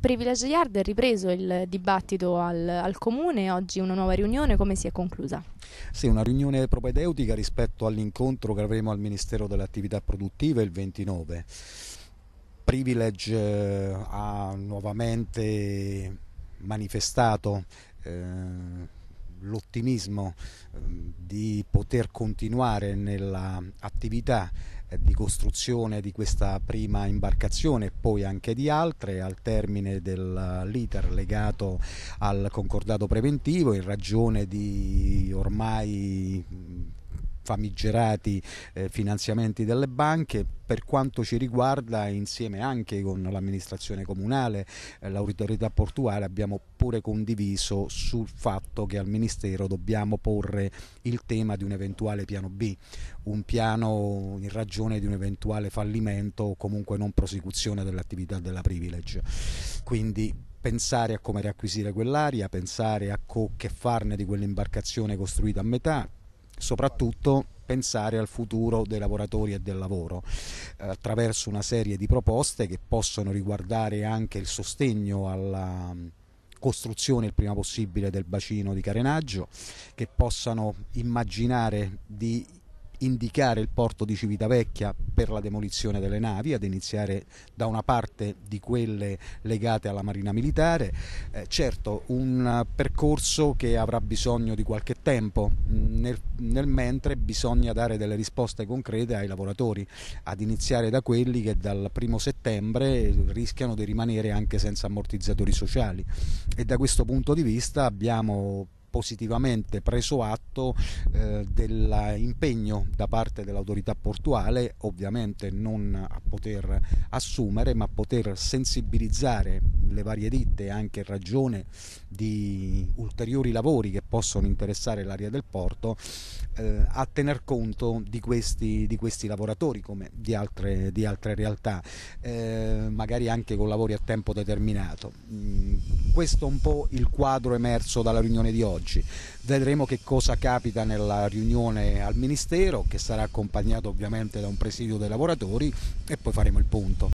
Privilege Yard ha ripreso il dibattito al, al, Comune, oggi una nuova riunione, come si è conclusa? Sì, una riunione propedeutica rispetto all'incontro che avremo al Ministero delle Attività Produttive il 29. Privilege eh, ha nuovamente manifestato eh, l'ottimismo ehm, di poter continuare nell'attività eh, di costruzione di questa prima imbarcazione e poi anche di altre al termine dell'iter eh, legato al concordato preventivo in ragione di ormai famigerati eh, finanziamenti delle banche per quanto ci riguarda insieme anche con l'amministrazione comunale eh, l'autorità portuale abbiamo pure condiviso sul fatto che al ministero dobbiamo porre il tema di un eventuale piano B un piano in ragione di un eventuale fallimento o comunque non prosecuzione dell'attività della privilege quindi pensare a come riacquisire quell'aria, pensare a che farne di quell'imbarcazione costruita a metà soprattutto pensare al futuro dei lavoratori e del lavoro eh, attraverso una serie di proposte che possono riguardare anche il sostegno alla mm, costruzione il prima possibile del bacino di carenaggio, che possano immaginare di indicare il porto di Civitavecchia per la demolizione delle navi, ad iniziare da una parte di quelle legate alla Marina Militare. Eh, certo, un percorso che avrà bisogno di qualche tempo, nel, nel mentre bisogna dare delle risposte concrete ai lavoratori, ad iniziare da quelli che dal primo settembre rischiano di rimanere anche senza ammortizzatori sociali. E da questo punto di vista abbiamo positivamente preso atto eh, dell'impegno da parte dell'autorità portuale, ovviamente non a poter assumere, ma a poter sensibilizzare le varie ditte anche in ragione di ulteriori lavori che possono interessare l'area del porto, eh, a tener conto di questi, di questi lavoratori come di altre, di altre realtà, eh, magari anche con lavori a tempo determinato. Mm, questo è un po' il quadro emerso dalla riunione di oggi. Vedremo che cosa capita nella riunione al Ministero, che sarà accompagnato ovviamente da un presidio dei lavoratori e poi faremo il punto.